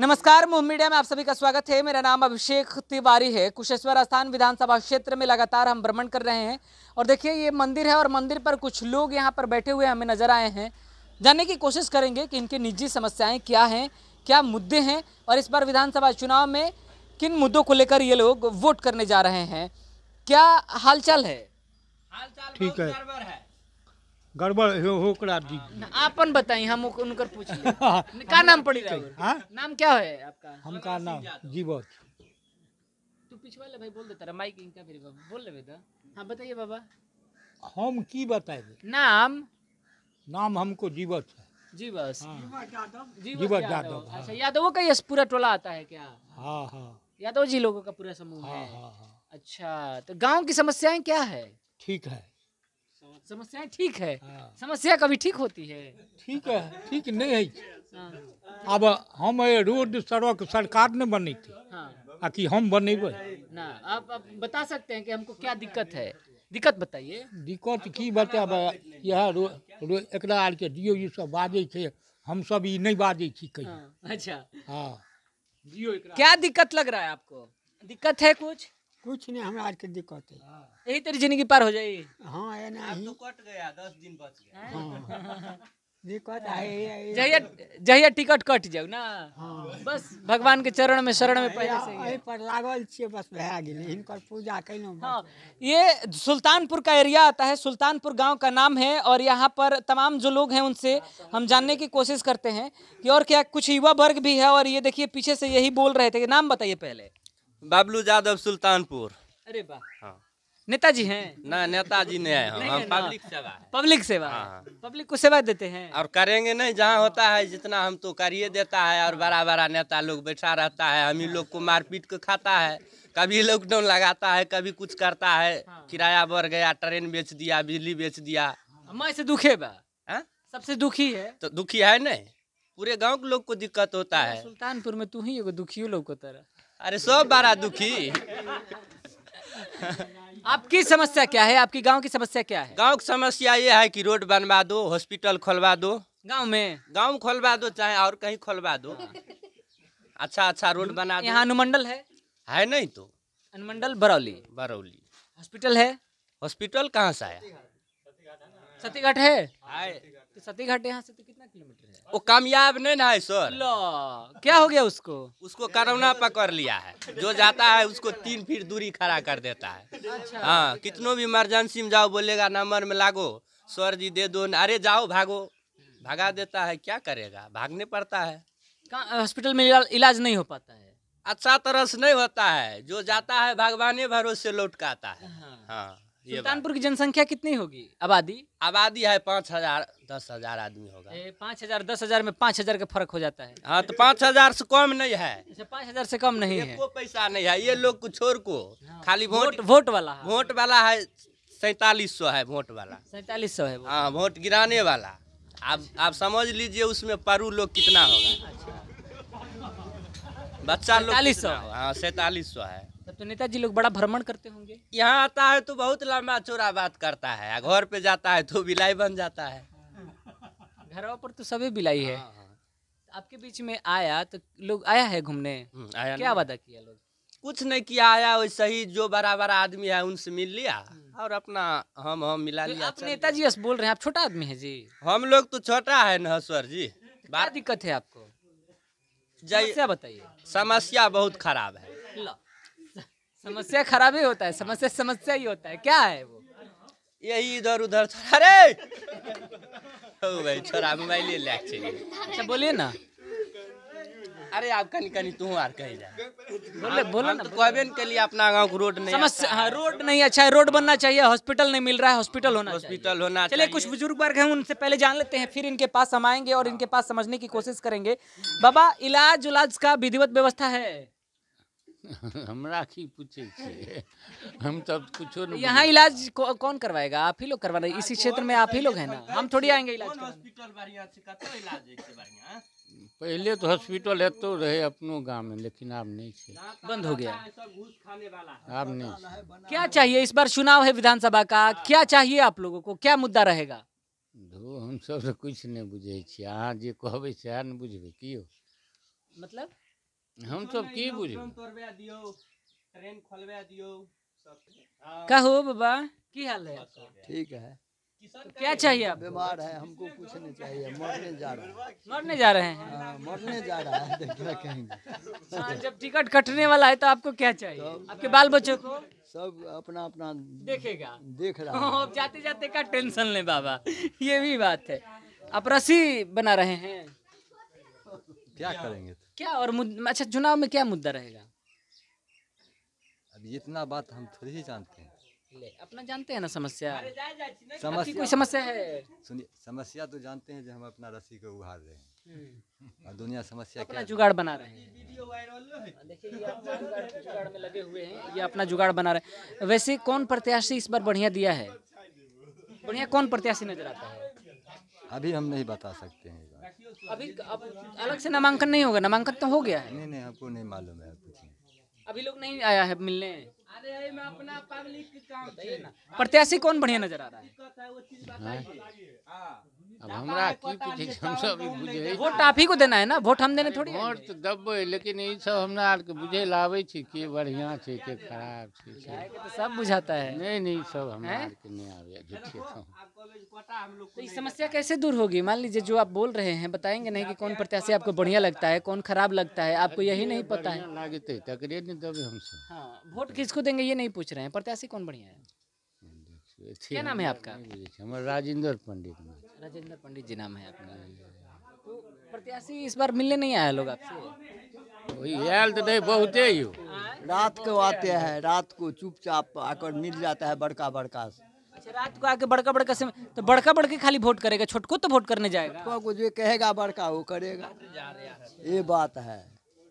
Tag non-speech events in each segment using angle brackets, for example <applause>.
नमस्कार मुंह मीडिया में आप सभी का स्वागत है मेरा नाम अभिषेक तिवारी है कुशेश्वर स्थान विधानसभा क्षेत्र में लगातार हम भ्रमण कर रहे हैं और देखिए ये मंदिर है और मंदिर पर कुछ लोग यहाँ पर बैठे हुए हमें नजर आए हैं जानने की कोशिश करेंगे कि इनकी निजी समस्याएं क्या हैं क्या मुद्दे हैं और इस बार विधानसभा चुनाव में किन मुद्दों को लेकर ये लोग वोट करने जा रहे हैं क्या हालचाल है ठीक है गड़बड़ हो ओकरा दी आपन बताई हम उनकर पूछ <laughs> हाँ। का नाम पड़ी रहा हाँ? नाम क्या है आपका हमका नाम जीवत तू पिछवा ले भाई बोल दे तेरा माइक इनका फिर बोल ले बेटा तो। हां बताइए बाबा हम की बताएं नाम नाम हमको जीवत जीवत जीवस हाँ। जीवत यादव अच्छा यादव का ये पूरा टोला आता है क्या हां हां यादव जी लोगों का पूरा समूह है हां हां अच्छा तो गांव की समस्याएं क्या है ठीक है समस्या ठीक है हाँ। समस्या कभी ठीक होती है ठीक है ठीक नहीं है अब हम रोड सड़क सरकार ने बनी थी हाँ। कि हम बने ना आप, आप बता सकते हैं कि हमको क्या दिक्कत है दिक्कत बताइए दिक्कत की बताब यह रो, एक आर के सब बाजै छै हम सब ई नहीं बाजे थी कहीं हाँ, अच्छा हाँ क्या दिक्कत लग रहा है आपको दिक्कत है कुछ कुछ नहीं आज के दिक्कत है हाँ। यही तेरी जिंदगी पार हो जाए हाँ ये ना तो कट गया दस दिन बच गया हाँ। दिक्कत हाँ। आए जहिया जहिया टिकट कट जाओ ना हाँ। बस भगवान के चरण में शरण में हाँ, पहले से ही पर लागल छे बस भए गेल इनकर पूजा कइनो हां ये सुल्तानपुर का एरिया आता है सुल्तानपुर गांव का नाम है और यहां पर तमाम जो लोग हैं उनसे हम जानने की कोशिश करते हैं कि और क्या कुछ युवा वर्ग भी है और ये देखिए पीछे से यही बोल रहे थे नाम बताइए पहले बाबलू यादव सुल्तानपुर अरे वाह हाँ नेताजी हैं ना नेताजी नहीं है हम हम पब्लिक सेवा पब्लिक सेवा हाँ, हाँ। पब्लिक को सेवा देते हैं और करेंगे नहीं जहाँ होता है जितना हम तो करिए देता है और बड़ा बड़ा नेता लोग बैठा रहता है हम ही लोग को मार पीट के खाता है कभी लॉकडाउन लगाता है कभी कुछ करता है हाँ। किराया बढ़ गया ट्रेन बेच दिया बिजली बेच दिया हम ऐसे दुखे बा सबसे दुखी है तो दुखी है नहीं पूरे गाँव के लोग को दिक्कत होता है सुल्तानपुर में तू ही एगो दुखी लोग को तरह अरे सो बारा दुखी आपकी समस्या क्या है आपकी गांव की समस्या क्या है गांव की समस्या ये है कि रोड बनवा दो हॉस्पिटल खोलवा दो गांव में गांव खोलवा दो चाहे और कहीं खोलवा दो अच्छा अच्छा रोड बना दो यहाँ अनुमंडल है है नहीं तो अनुमंडल बरौली बरौली हॉस्पिटल है हॉस्पिटल कहाँ से आया सतीघाट है तो सतीघाट यहाँ से तो कितना किलोमीटर वो कामयाब नहीं ना है सर क्या हो गया उसको उसको करोना पकड़ लिया है जो जाता है उसको तीन फीट दूरी खड़ा कर देता है अच्छा। हाँ कितनों भी इमरजेंसी में जाओ बोलेगा नंबर में लागो सर जी दे दो अरे जाओ भागो भागा देता है क्या करेगा भागने पड़ता है हॉस्पिटल में इलाज नहीं हो पाता है अच्छा तरह से नहीं होता है जो जाता है भगवाने भरोसे लौट के आता है हाँ, हाँ। सुल्तानपुर की जनसंख्या कितनी होगी आबादी आबादी है पाँच हजार दस हजार आदमी होगा पाँच हजार दस हजार में पाँच हजार का फर्क हो जाता है हाँ तो पाँच हजार से कम नहीं है अच्छा, पाँच हजार से कम नहीं है पैसा नहीं है ये लोग कुछ और को हाँ, खाली वोट वोट वाला वोट वाला है सैतालीस सौ है वोट वाला सैतालीस सौ है हाँ वोट गिराने वाला आप अच्छा। आप समझ लीजिए उसमें परू लोग कितना होगा अच्छा। बच्चा लोग सैतालीस सौ हाँ सैतालीस सौ है तो नेताजी लोग बड़ा भ्रमण करते होंगे यहाँ आता है तो बहुत लंबा चौड़ा बात करता है घर पे जाता है तो बिलाई बन जाता है हाँ। घरों पर तो सभी बिलाई है हाँ, हाँ। आपके बीच में आया तो लोग आया है घूमने हम्म, क्या वादा किया लोग कुछ नहीं किया आया वैसे ही जो बड़ा बड़ा आदमी है उनसे मिल लिया हम्म। और अपना हम हम मिला तो लिया आप नेताजी बोल रहे हैं आप छोटा आदमी है जी हम लोग तो छोटा है नहसवर जी बात दिक्कत है आपको समस्या बताइए समस्या बहुत खराब है समस्या खराब ही होता है समस्या समस्या ही होता है क्या है वो यही इधर उधर अरे भाई छोरा मोबाइल ले अच्छा बोलिए ना अरे आपका निकानी तू आर कहीं जा बोले बोले ना तो कोहबेन के लिए अपना गांव का रोड नहीं समस्या हाँ रोड नहीं अच्छा है रोड बनना चाहिए हॉस्पिटल नहीं मिल रहा है हॉस्पिटल होना हॉस्पिटल होना चलिए कुछ बुजुर्ग वर्ग हैं उनसे पहले जान लेते हैं फिर इनके पास हम आएंगे और इनके पास समझने की कोशिश करेंगे बाबा इलाज उलाज का विधिवत व्यवस्था है हमरा की पूछे हम तब कुछ यहाँ इलाज कौन करवाएगा आप ही लोग करवाना इसी क्षेत्र में आप ही लोग हैं ना हम थोड़ी आएंगे इलाज हॉस्पिटल हाँ? पहले तो हॉस्पिटल है तो रहे अपनो गांव में लेकिन अब नहीं है बंद हो गया अब नहीं क्या चाहिए इस बार चुनाव है विधानसभा का हाँ। क्या चाहिए आप लोगों को क्या मुद्दा रहेगा दो हम सब तो कुछ नहीं बुझे छे अहाँ जे कहबे सह बुझे बुझबे की मतलब हम सब की बुझ ट्रेन का हो बाबा की हाल है ठीक है तो क्या चाहिए आप बीमार है हमको कुछ नहीं चाहिए मरने जा रहा है मरने जा रहे हैं हाँ, मरने जा रहा है देखना कहेंगे हाँ, जब टिकट कटने वाला है तो आपको क्या चाहिए आपके बाल बच्चों को सब अपना अपना देखेगा देख रहा है जाते जाते का टेंशन ले बाबा ये भी बात है आप रसी बना रहे हैं क्या करेंगे तो? क्या और अच्छा चुनाव में क्या मुद्दा रहेगा अभी इतना बात हम थोड़ी ही जानते हैं ले अपना जानते हैं ना समस्या समस्या कोई समस्या है सुनिए समस्या तो जानते हैं जो हम अपना रस्सी को उभार रहे हैं हम्म। और दुनिया समस्या अपना क्या जुगाड़ बना रहे हैं हाँ, देखिए ये अपना जुगाड़ लगे हुए हैं ये अपना जुगाड़ बना रहे हैं वैसे कौन प्रत्याशी इस बार बढ़िया दिया है बढ़िया कौन प्रत्याशी नजर आता है अभी हम नहीं बता सकते हैं अभी अब अलग से नामांकन नहीं होगा नामांकन तो हो गया है नहीं नहीं आपको नहीं मालूम है कुछ अभी लोग नहीं आया है मिलने अरे मैं अपना पब्लिक काम प्रत्याशी कौन बढ़िया नजर आ रहा है अब हमरा की पूछे हम सब बुझे <laughs> वोट आप को देना है ना वोट हम देने थोड़ी वोट तो दबे लेकिन ये सब हमरा आर के बुझे लावे छी के बढ़िया छे के खराब छे तो सब बुझाता है नहीं नहीं सब हमरा आर के नहीं आवे झूठे तो।, तो इस समस्या कैसे दूर होगी मान लीजिए जो आप बोल रहे हैं बताएंगे नहीं कि कौन प्रत्याशी आपको बढ़िया लगता है कौन खराब लगता है आपको यही नहीं पता है लागते तकरे नहीं दबे हम सब हाँ, वोट किसको देंगे ये नहीं पूछ रहे हैं प्रत्याशी कौन बढ़िया है क्या नाम है आपका हमारे राजेंद्र पंडित राजेंद्र पंडित जी नाम है आपका तो प्रत्याशी इस बार मिलने नहीं आया लोग आपसे वही आयल तो नहीं बहुते ही रात को आते हैं रात को चुपचाप आकर मिल जाता है बड़का बड़का अच्छा रात को आके बड़का बड़का से तो बड़का बड़के खाली वोट करेगा छोटको तो वोट करने जाएगा को जो कहेगा बड़का वो करेगा ये बात है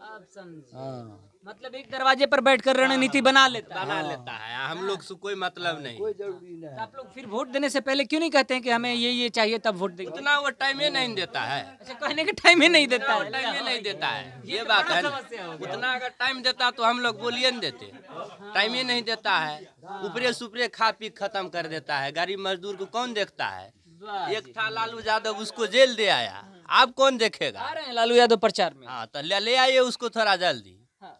हाँ। मतलब एक दरवाजे पर बैठकर रणनीति बना लेता बना लेता है हम लोग से कोई मतलब हाँ, नहीं कोई जरूरी नहीं तो आप लोग फिर वोट देने से पहले क्यों नहीं कहते हैं कि हमें ये ये चाहिए तब वोट देंगे इतना वो टाइम ही नहीं देता है अच्छा, कहने के टाइम ही नहीं देता है टाइम ही नहीं देता है ये तो बात है उतना अगर टाइम देता तो हम लोग बोलिए नहीं देते टाइम ही नहीं देता है ऊपरे सुपरे खा पी खत्म कर देता है गरीब मजदूर को कौन देखता है एक था लालू यादव उसको जेल दे आया आप कौन देखेगा लालू यादव प्रचार में हाँ तो ले आइए उसको थोड़ा जल्दी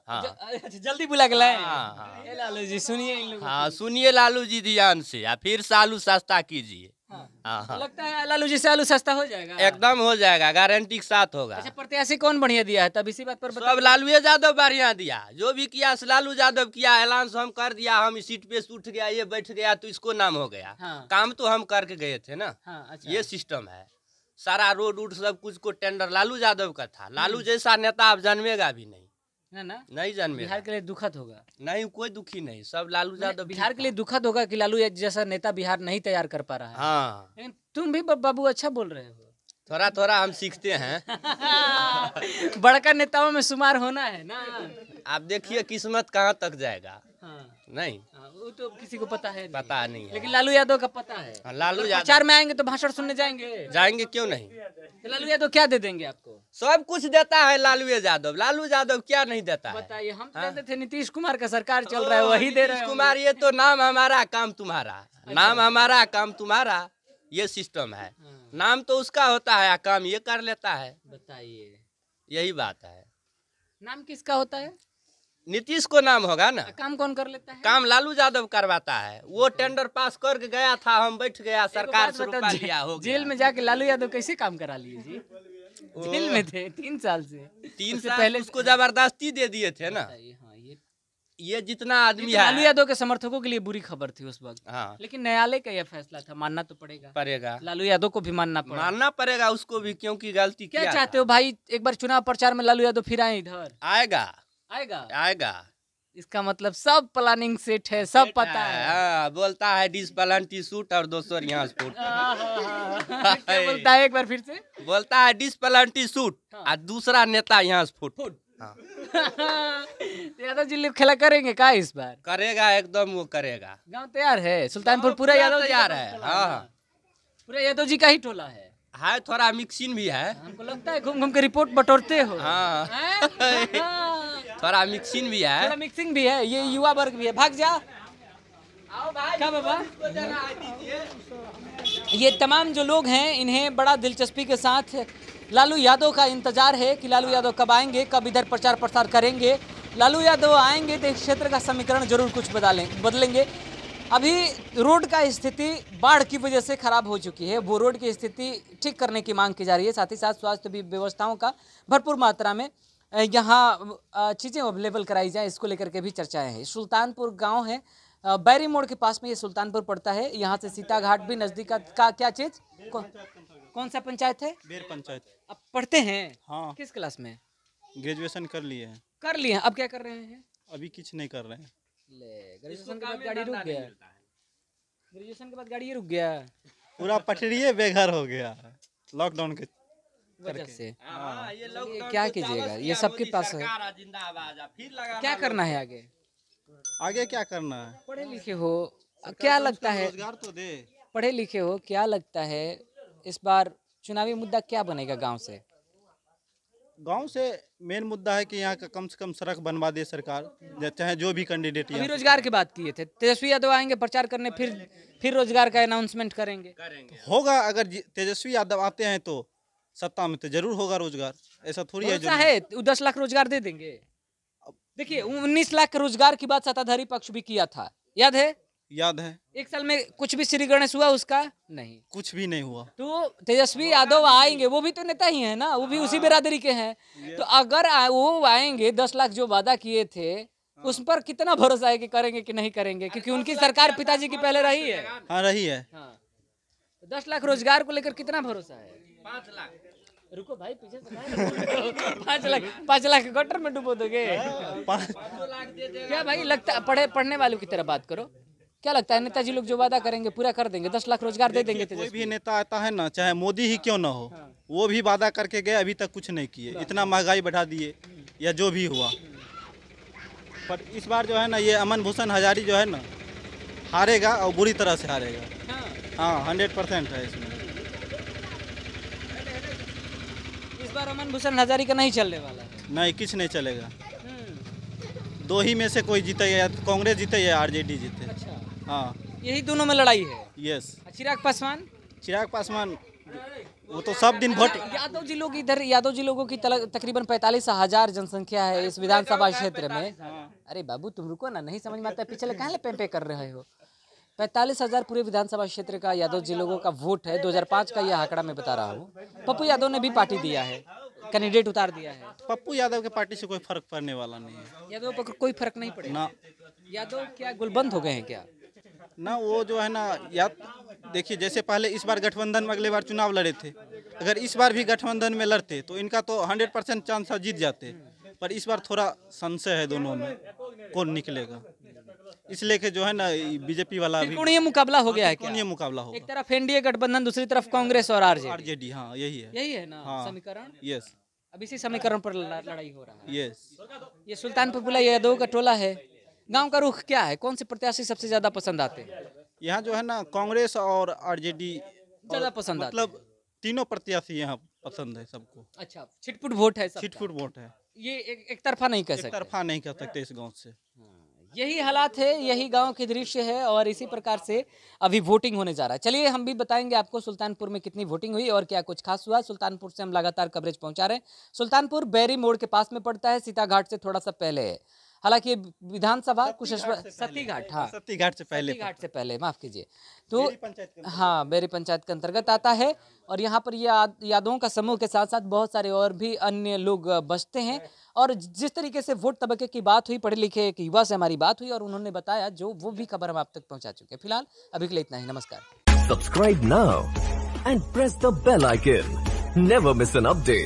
हाँ। अच्छा, जल्दी बुला के लाए हाँ, हाँ। लालू जी सुनिए हाँ सुनिए लालू जी ध्यान से या फिर से आलू सस्ता कीजिए हाँ, लगता है लालू जी से आलू सस्ता हो जाएगा एकदम हो जाएगा गारंटी के साथ होगा अच्छा प्रत्याशी कौन बढ़िया दिया है तब इसी बात पर सब लालू यादव बढ़िया दिया जो भी किया लालू यादव किया ऐलान हम कर दिया हम सीट पे उठ गया ये बैठ गया तो इसको नाम हो गया हाँ। काम तो हम करके गए थे ना हाँ, अच्छा। ये सिस्टम है सारा रोड उड सब कुछ को टेंडर लालू यादव का था लालू हम्म। जैसा नेता आप जन्मेगा भी नहीं ना नहीं जान में बिहार के लिए दुखद होगा नहीं कोई दुखी नहीं सब लालू यादव बिहार के लिए दुखद होगा कि लालू जैसा नेता बिहार नहीं तैयार कर पा रहा है हाँ लेकिन तुम भी बाबू अच्छा बोल रहे हो थोड़ा थोड़ा हम सीखते हैं <laughs> बड़का नेताओं में शुमार होना है ना आप देखिए किस्मत कहाँ तक जाएगा हाँ। नहीं हाँ, वो तो किसी को पता है नहीं। पता नहीं है। लेकिन लालू यादव का पता है हाँ, लालू तो यादव प्रचार में आएंगे तो भाषण सुनने जाएंगे जाएंगे क्यों नहीं तो लालू यादव क्या दे देंगे आपको सब कुछ देता है लालू यादव लालू यादव क्या नहीं देता है बताइए हम तो हाँ? देते थे नीतीश कुमार का सरकार चल रहा है वही दे रहे कुमार ये तो नाम हमारा काम तुम्हारा अच्छा। नाम हमारा काम तुम्हारा ये सिस्टम है हाँ। नाम तो उसका होता है काम ये कर लेता है बताइए यही बात है नाम किसका होता है नीतीश को नाम होगा ना तो काम कौन कर लेता है काम लालू यादव करवाता है वो टेंडर पास करके गया था हम बैठ गया सरकार से रुपया लिया हो जेल में जाके लालू यादव कैसे काम करा लिए जी जेल में थे तीन साल से तीन साल पहले उसको जबरदस्ती दे दिए थे ना हाँ, ये जितना आदमी तो है लालू यादव के समर्थकों के लिए बुरी खबर थी उस वक्त हाँ। लेकिन न्यायालय का यह फैसला था मानना तो पड़ेगा पड़ेगा लालू यादव को भी मानना पड़ेगा मानना पड़ेगा उसको भी क्योंकि गलती क्या चाहते हो भाई एक बार चुनाव प्रचार में लालू यादव फिर आए इधर आएगा आएगा आएगा इसका मतलब सब प्लानिंग सेट है सब पता है, है। हाँ, बोलता है डिस प्लान टी सूट और दो सौ यहाँ हाँ, हाँ, <laughs> बोलता है एक बार फिर से बोलता है डिस प्लान टी सूट और दूसरा नेता यहाँ फुट यादव जी लोग खेला करेंगे का इस बार करेगा एकदम वो करेगा गांव तैयार है सुल्तानपुर पूरा यादव तैयार है पूरा यादव जी का ही टोला है है थोड़ा मिक्सिंग भी है हमको लगता है घूम घूम के रिपोर्ट बटोरते हो हाँ <laughs> थोड़ा मिक्सिंग भी है थोड़ा मिक्सिंग भी है ये युवा वर्ग भी है भाग जा आओ भाई क्या बाबा ये तमाम जो लोग हैं इन्हें बड़ा दिलचस्पी के साथ लालू यादव का इंतजार है कि लालू यादव कब आएंगे कब इधर प्रचार प्रसार करेंगे लालू यादव आएंगे तो इस क्षेत्र का समीकरण जरूर कुछ बदलें बदलेंगे अभी रोड का स्थिति बाढ़ की वजह से खराब हो चुकी है वो रोड की स्थिति ठीक करने की मांग की जा रही है साथ ही साथ स्वास्थ्य व्यवस्थाओं का भरपूर मात्रा में यहाँ चीज़ें अवेलेबल कराई जाएँ इसको लेकर के भी चर्चाएँ हैं सुल्तानपुर गाँव है बैरी मोड़ के पास में ये सुल्तानपुर पड़ता है यहाँ से सीता घाट भी नज़दीक का क्या चीज़ कौन सा पंचायत है बेर पंचायत अब पढ़ते हैं हाँ किस क्लास में ग्रेजुएशन कर लिए हैं कर लिए हैं अब क्या कर रहे हैं अभी कुछ नहीं कर रहे हैं ले ग्रेजुएशन के बाद गाड़ी रुक गया ग्रेजुएशन के बाद गाड़ी रुक गया पूरा पटरी बेघर हो गया लॉकडाउन के करके हाँ, हाँ, हाँ, क्या तो कीजिएगा ये सबके पास है क्या करना है आगे आगे क्या करना है पढ़े लिखे हो क्या तो लगता है तो दे पढ़े लिखे हो क्या लगता है इस बार चुनावी मुद्दा क्या बनेगा गांव से गांव से मेन मुद्दा है कि यहाँ का कम से कम सड़क बनवा दे सरकार चाहे जो भी कैंडिडेट अभी रोजगार की बात किए थे तेजस्वी यादव आएंगे प्रचार करने फिर फिर रोजगार का अनाउंसमेंट करेंगे होगा अगर तेजस्वी यादव आते हैं तो सत्ता में तो जरूर होगा रोजगार ऐसा थोड़ी है है दस लाख रोजगार दे देंगे देखिए उन्नीस लाख रोजगार की बात सत्ताधारी पक्ष भी किया था याद है याद है एक साल में कुछ भी श्री गणेश हुआ उसका नहीं कुछ भी नहीं हुआ तो तेजस्वी यादव आएंगे वो भी तो नेता ही है ना वो भी उसी हाँ। बिरादरी के हैं तो अगर आ, वो आएंगे दस लाख जो वादा किए थे हाँ। उस पर कितना भरोसा है कि करेंगे कि नहीं करेंगे क्योंकि उनकी सरकार पिताजी की पहले रही है हाँ रही है हाँ तो दस लाख रोजगार को लेकर कितना भरोसा है पाँच लाख रुको भाई पीछे से पाँच लाख पाँच लाख गटर में डुबो दोगे क्या भाई लगता पढ़े पढ़ने वालों की तरह बात करो क्या लगता है नेताजी लोग जो वादा करेंगे पूरा कर देंगे दस लाख रोजगार दे देंगे कोई भी नेता आता है ना चाहे मोदी ही क्यों ना हो हाँ। वो भी वादा करके गए अभी तक कुछ नहीं किए इतना महंगाई बढ़ा दिए या जो भी हुआ पर इस बार जो है ना ये अमन भूषण हजारी जो है ना हारेगा और बुरी तरह से हारेगा हाँ हंड्रेड हाँ, परसेंट है इसमें बार अमन भूषण हजारी का नहीं चलने वाला नहीं किस नहीं चलेगा हम्म। दो ही में से कोई जीते या तो कांग्रेस जीते या आर जे डी जीते अच्छा हाँ यही दोनों में लड़ाई है यस अच्छा, चिराग पासवान चिराग पासवान वो तो सब दिन वोट यादव जी लोग इधर यादव जी लोगों की तकरीबन पैतालीस हजार जनसंख्या है इस विधानसभा क्षेत्र में हाँ। अरे बाबू तुम रुको ना नहीं समझ में आता पिछले कहा पे कर रहे हो पैंतालीस हज़ार पूरे विधानसभा क्षेत्र का यादव जी लोगों का वोट है 2005 का यह आंकड़ा मैं बता रहा हूँ पप्पू यादव ने भी पार्टी दिया है कैंडिडेट उतार दिया है पप्पू यादव के पार्टी से कोई फर्क पड़ने वाला नहीं है यादव पर कोई फर्क नहीं पड़ेगा यादव क्या गुलबंद हो गए हैं क्या ना वो जो है ना याद देखिए जैसे पहले इस बार गठबंधन में अगले बार चुनाव लड़े थे अगर इस बार भी गठबंधन में लड़ते तो इनका तो हंड्रेड परसेंट चांस जीत जाते पर इस बार थोड़ा संशय है दोनों में कौन निकलेगा इसलिए जो है ना बीजेपी वाला ये मुकाबला हो गया है त्रिकोणीय मुकाबला हो एक तरफ एनडीए गठबंधन दूसरी तरफ कांग्रेस और आरजेडी आरजेडी हाँ यही है यही है ना हाँ, समीकरण यस अब इसी समीकरण पर लड़ाई हो रहा है यस ये सुल्तान ये दो का टोला है गाँव का रुख क्या है कौन से प्रत्याशी सबसे ज्यादा पसंद आते हैं यहाँ जो है ना कांग्रेस और आरजेडी ज्यादा पसंद मतलब तीनों प्रत्याशी यहाँ पसंद है सबको अच्छा छिटपुट वोट है छिटपुट वोट है ये एक, तरफा नहीं कह सकते तरफा नहीं कह सकते इस गाँव से हाँ। यही हालात है यही गांव के दृश्य है और इसी प्रकार से अभी वोटिंग होने जा रहा है चलिए हम भी बताएंगे आपको सुल्तानपुर में कितनी वोटिंग हुई और क्या कुछ खास हुआ सुल्तानपुर से हम लगातार कवरेज पहुंचा रहे हैं सुल्तानपुर बैरी मोड़ के पास में पड़ता है सीताघाट से थोड़ा सा पहले है हालांकि विधानसभा कुशेश्वर सती घाट हाँ, हाँ सती घाट से पहले घाट से पहले माफ कीजिए तो हाँ मेरी पंचायत के अंतर्गत आता है और यहाँ पर ये यादों का समूह के साथ साथ बहुत सारे और भी अन्य लोग बसते हैं और जिस तरीके से वोट तबके की बात हुई पढ़े लिखे एक युवा से हमारी बात हुई और उन्होंने बताया जो वो भी खबर हम आप तक पहुँचा चुके हैं फिलहाल अभी के लिए इतना ही नमस्कार subscribe now and press the bell icon never miss an update